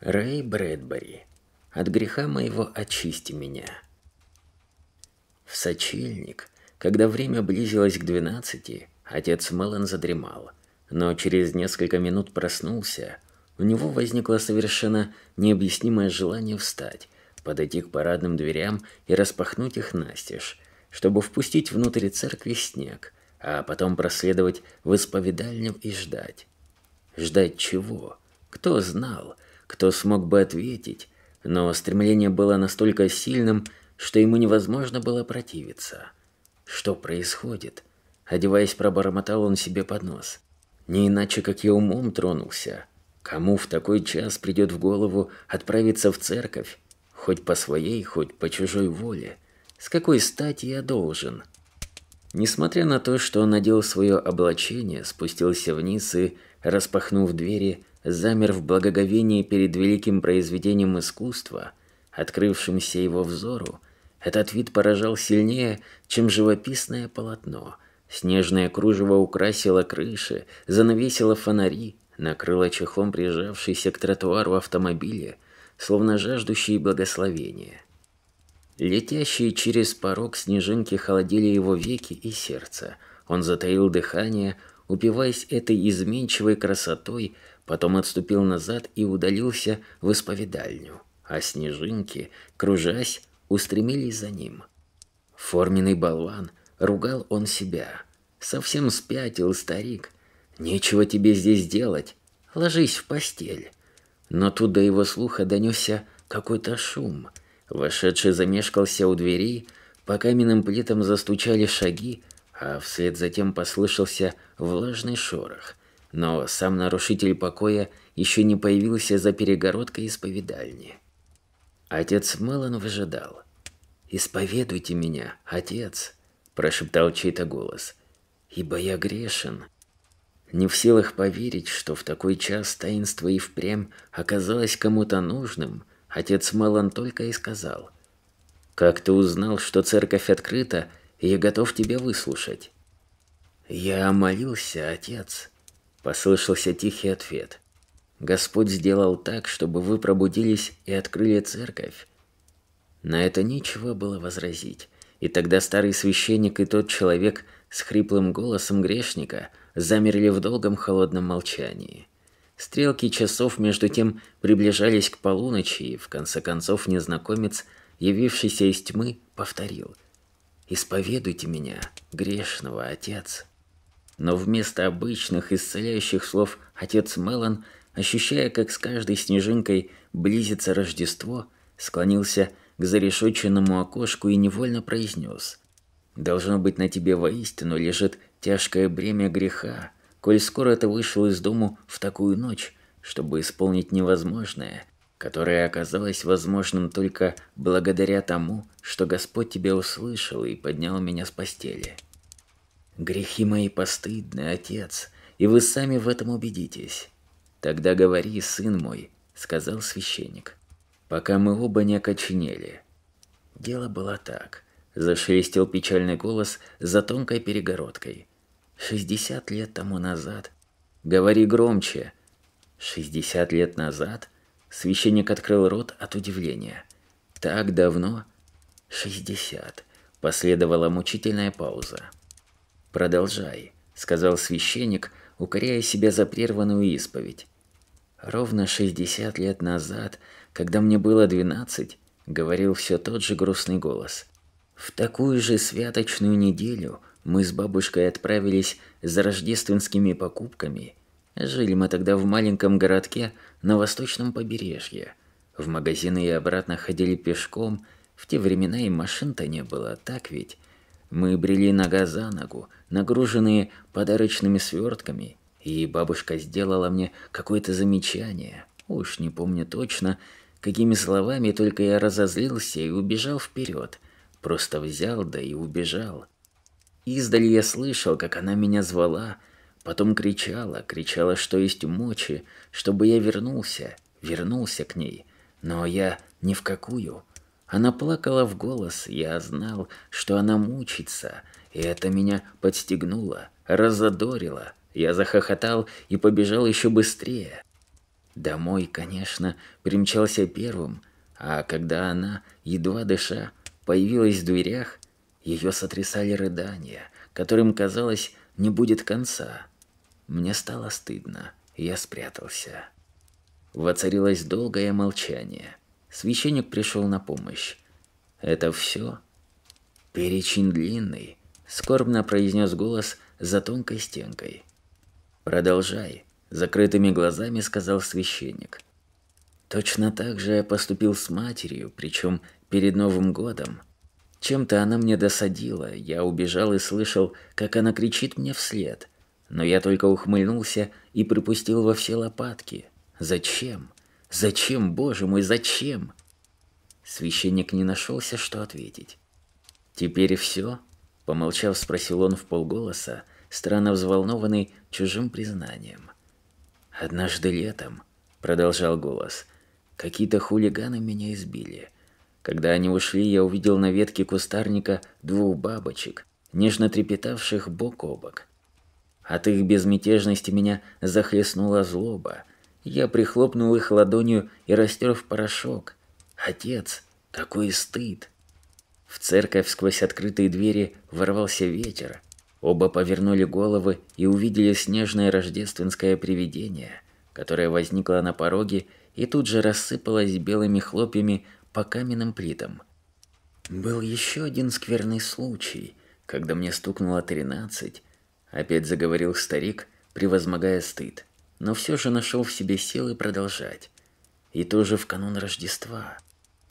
Рэй Брэдбери, от греха моего очисти меня. В сочельник, когда время близилось к двенадцати, отец Мэлен задремал, но через несколько минут проснулся. У него возникло совершенно необъяснимое желание встать, подойти к парадным дверям и распахнуть их настежь, чтобы впустить внутрь церкви снег, а потом проследовать в исповедальню и ждать. Ждать чего? Кто знал? кто смог бы ответить, но стремление было настолько сильным, что ему невозможно было противиться. Что происходит? Одеваясь, пробормотал он себе под нос. Не иначе, как я умом тронулся. Кому в такой час придет в голову отправиться в церковь? Хоть по своей, хоть по чужой воле. С какой стати я должен? Несмотря на то, что он надел свое облачение, спустился вниз и, распахнув двери, замер в благоговении перед великим произведением искусства, открывшимся его взору, этот вид поражал сильнее, чем живописное полотно. Снежное кружево украсило крыши, занавесило фонари, накрыло чехлом прижавшийся к тротуару автомобиля, словно жаждущие благословения. Летящие через порог снежинки холодили его веки и сердце. Он затаил дыхание, упиваясь этой изменчивой красотой, потом отступил назад и удалился в исповедальню, а снежинки, кружась, устремились за ним. Форменный болван, ругал он себя. Совсем спятил старик. Нечего тебе здесь делать, ложись в постель. Но тут до его слуха донесся какой-то шум. Вошедший замешкался у дверей, по каменным плитам застучали шаги, а вслед затем послышался влажный шорох но сам нарушитель покоя еще не появился за перегородкой исповедальни. Отец Мелан выжидал. «Исповедуйте меня, отец!» – прошептал чей-то голос. «Ибо я грешен!» Не в силах поверить, что в такой час таинство и впрямь оказалось кому-то нужным, отец Мелан только и сказал. «Как ты узнал, что церковь открыта, и я готов тебя выслушать?» «Я молился, отец», Послышался тихий ответ. Господь сделал так, чтобы вы пробудились и открыли церковь. На это нечего было возразить. И тогда старый священник и тот человек с хриплым голосом грешника замерли в долгом холодном молчании. Стрелки часов между тем приближались к полуночи, и в конце концов незнакомец, явившийся из тьмы, повторил: "Исповедуйте меня, грешного отец" но вместо обычных исцеляющих слов отец Мелан, ощущая, как с каждой снежинкой близится Рождество, склонился к зарешеченному окошку и невольно произнес. «Должно быть, на тебе воистину лежит тяжкое бремя греха, коль скоро ты вышел из дому в такую ночь, чтобы исполнить невозможное, которое оказалось возможным только благодаря тому, что Господь тебя услышал и поднял меня с постели». Грехи мои постыдны, отец, и вы сами в этом убедитесь. Тогда говори, сын мой, сказал священник, пока мы оба не окоченели. Дело было так. Зашелестел печальный голос за тонкой перегородкой. Шестьдесят лет тому назад. Говори громче. Шестьдесят лет назад? Священник открыл рот от удивления. Так давно? Шестьдесят. Последовала мучительная пауза. «Продолжай», – сказал священник, укоряя себя за прерванную исповедь. «Ровно 60 лет назад, когда мне было 12, – говорил все тот же грустный голос, – в такую же святочную неделю мы с бабушкой отправились за рождественскими покупками. Жили мы тогда в маленьком городке на восточном побережье. В магазины и обратно ходили пешком, в те времена и машин-то не было, так ведь?» Мы брели нога за ногу, нагруженные подарочными свертками, и бабушка сделала мне какое-то замечание, уж не помню точно, какими словами только я разозлился и убежал вперед. Просто взял, да и убежал. Издали я слышал, как она меня звала, потом кричала, кричала, что есть мочи, чтобы я вернулся, вернулся к ней, но я ни в какую. Она плакала в голос, я знал, что она мучится, и это меня подстегнуло, разодорило. Я захохотал и побежал еще быстрее. Домой, конечно, примчался первым, а когда она, едва дыша, появилась в дверях, ее сотрясали рыдания, которым, казалось, не будет конца. Мне стало стыдно, я спрятался. Воцарилось долгое молчание. Священник пришел на помощь. «Это все?» «Перечень длинный», — скорбно произнес голос за тонкой стенкой. «Продолжай», — закрытыми глазами сказал священник. «Точно так же я поступил с матерью, причем перед Новым годом. Чем-то она мне досадила, я убежал и слышал, как она кричит мне вслед. Но я только ухмыльнулся и припустил во все лопатки. Зачем? Зачем, боже мой, зачем? Священник не нашелся, что ответить. Теперь все? Помолчав, спросил он в полголоса, странно взволнованный чужим признанием. Однажды летом, продолжал голос, какие-то хулиганы меня избили. Когда они ушли, я увидел на ветке кустарника двух бабочек, нежно трепетавших бок о бок. От их безмятежности меня захлестнула злоба. Я прихлопнул их ладонью и растер в порошок. Отец, какой стыд! В церковь сквозь открытые двери ворвался ветер. Оба повернули головы и увидели снежное рождественское привидение, которое возникло на пороге и тут же рассыпалось белыми хлопьями по каменным плитам. Был еще один скверный случай, когда мне стукнуло тринадцать. Опять заговорил старик, превозмогая стыд но все же нашел в себе силы продолжать. И тоже в канун Рождества.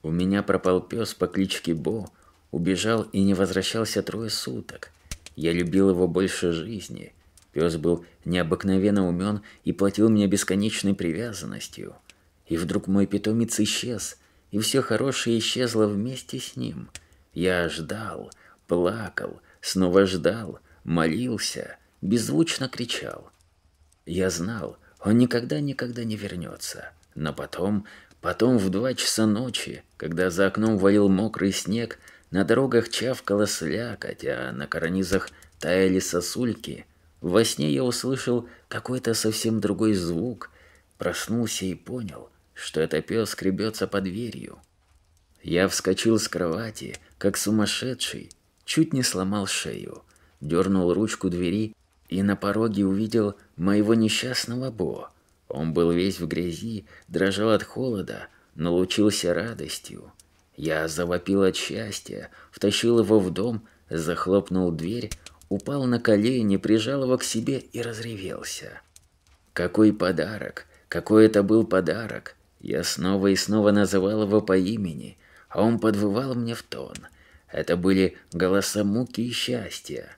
У меня пропал пес по кличке Бо, убежал и не возвращался трое суток. Я любил его больше жизни. Пес был необыкновенно умен и платил мне бесконечной привязанностью. И вдруг мой питомец исчез, и все хорошее исчезло вместе с ним. Я ждал, плакал, снова ждал, молился, беззвучно кричал – я знал, он никогда-никогда не вернется. Но потом, потом в два часа ночи, когда за окном валил мокрый снег, на дорогах чавкала слякоть, а на карнизах таяли сосульки, во сне я услышал какой-то совсем другой звук, проснулся и понял, что это пес скребется под дверью. Я вскочил с кровати, как сумасшедший, чуть не сломал шею, дернул ручку двери и на пороге увидел моего несчастного Бо. Он был весь в грязи, дрожал от холода, но лучился радостью. Я завопил от счастья, втащил его в дом, захлопнул дверь, упал на колени, прижал его к себе и разревелся. Какой подарок! Какой это был подарок! Я снова и снова называл его по имени, а он подвывал мне в тон. Это были голоса муки и счастья.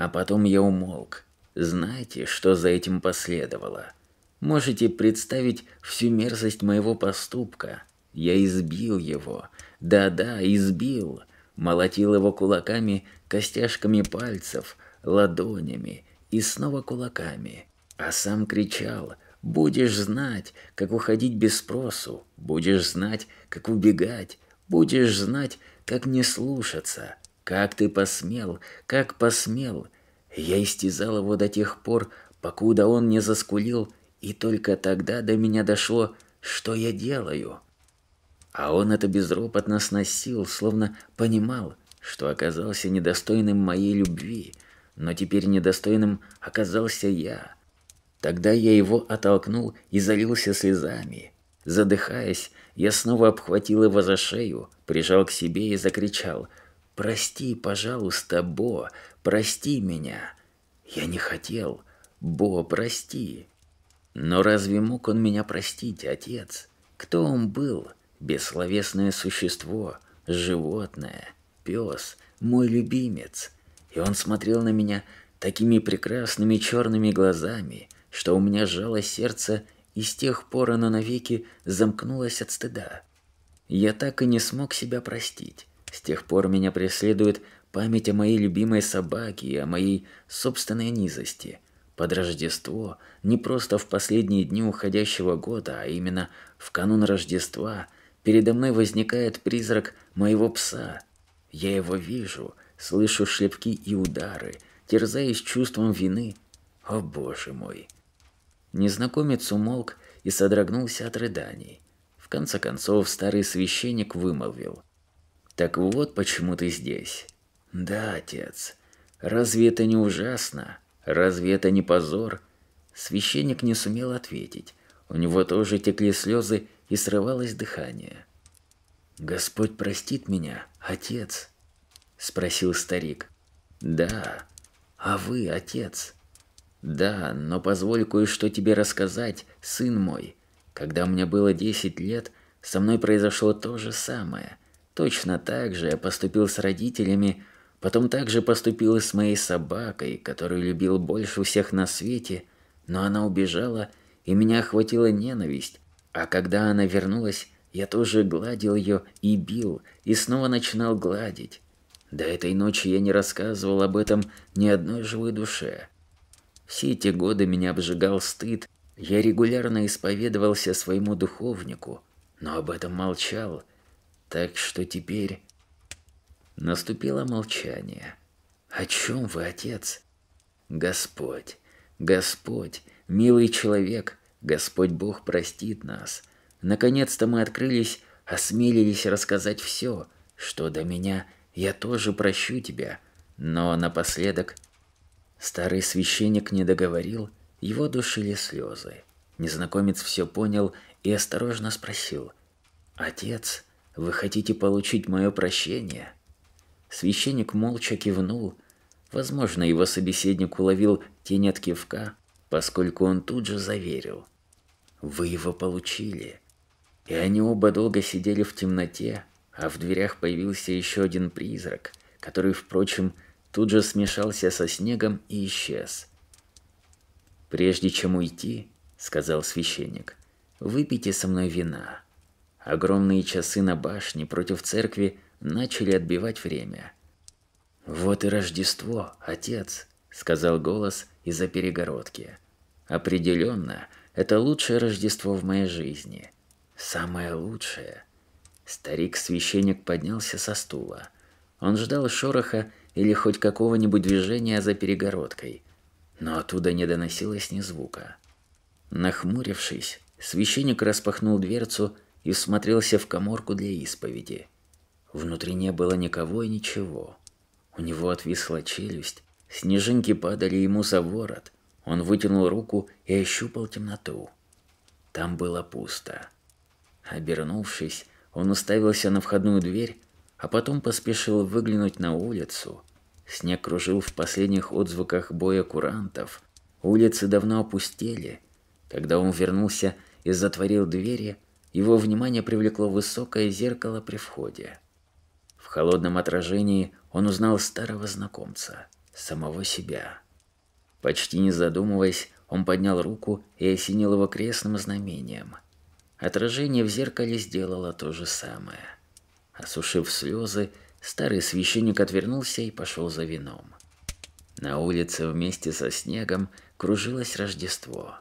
А потом я умолк. Знаете, что за этим последовало? Можете представить всю мерзость моего поступка? Я избил его. Да-да, избил. Молотил его кулаками, костяшками пальцев, ладонями и снова кулаками. А сам кричал «Будешь знать, как уходить без спросу, будешь знать, как убегать, будешь знать, как не слушаться, как ты посмел? Как посмел? Я истязал его до тех пор, покуда он не заскулил, и только тогда до меня дошло, что я делаю. А он это безропотно сносил, словно понимал, что оказался недостойным моей любви, но теперь недостойным оказался я. Тогда я его оттолкнул и залился слезами. Задыхаясь, я снова обхватил его за шею, прижал к себе и закричал Прости, пожалуйста, Бо, прости меня. Я не хотел. Бо, прости. Но разве мог он меня простить, отец? Кто он был? Бессловесное существо, животное, пес, мой любимец. И он смотрел на меня такими прекрасными черными глазами, что у меня жало сердце, и с тех пор оно навеки замкнулось от стыда. Я так и не смог себя простить. С тех пор меня преследует память о моей любимой собаке и о моей собственной низости. Под Рождество, не просто в последние дни уходящего года, а именно в канун Рождества, передо мной возникает призрак моего пса. Я его вижу, слышу шлепки и удары, терзаюсь чувством вины. О боже мой! Незнакомец умолк и содрогнулся от рыданий. В конце концов старый священник вымолвил – так вот почему ты здесь. Да, отец. Разве это не ужасно? Разве это не позор? Священник не сумел ответить. У него тоже текли слезы и срывалось дыхание. Господь простит меня, отец, спросил старик. Да. А вы, отец? Да, но позволь кое-что тебе рассказать, сын мой. Когда мне было десять лет, со мной произошло то же самое – Точно так же я поступил с родителями, потом так же поступил и с моей собакой, которую любил больше всех на свете, но она убежала, и меня охватила ненависть. А когда она вернулась, я тоже гладил ее и бил, и снова начинал гладить. До этой ночи я не рассказывал об этом ни одной живой душе. Все эти годы меня обжигал стыд, я регулярно исповедовался своему духовнику, но об этом молчал – так что теперь наступило молчание. О чем вы, отец? Господь, Господь, милый человек, Господь Бог простит нас. Наконец-то мы открылись, осмелились рассказать все, что до меня, я тоже прощу тебя. Но напоследок старый священник не договорил, его душили слезы. Незнакомец все понял и осторожно спросил: "Отец, вы хотите получить мое прощение? Священник молча кивнул. Возможно, его собеседник уловил тень от кивка, поскольку он тут же заверил. Вы его получили. И они оба долго сидели в темноте, а в дверях появился еще один призрак, который, впрочем, тут же смешался со снегом и исчез. «Прежде чем уйти», — сказал священник, — «выпейте со мной вина». Огромные часы на башне против церкви начали отбивать время. «Вот и Рождество, отец», — сказал голос из-за перегородки. «Определенно, это лучшее Рождество в моей жизни. Самое лучшее». Старик-священник поднялся со стула. Он ждал шороха или хоть какого-нибудь движения за перегородкой, но оттуда не доносилось ни звука. Нахмурившись, священник распахнул дверцу и смотрелся в коморку для исповеди. Внутри не было никого и ничего. У него отвисла челюсть, снежинки падали ему за ворот. Он вытянул руку и ощупал темноту. Там было пусто. Обернувшись, он уставился на входную дверь, а потом поспешил выглянуть на улицу. Снег кружил в последних отзвуках боя курантов. Улицы давно опустели. Когда он вернулся и затворил двери, его внимание привлекло высокое зеркало при входе. В холодном отражении он узнал старого знакомца, самого себя. Почти не задумываясь, он поднял руку и осенил его крестным знамением. Отражение в зеркале сделало то же самое. Осушив слезы, старый священник отвернулся и пошел за вином. На улице вместе со снегом кружилось Рождество.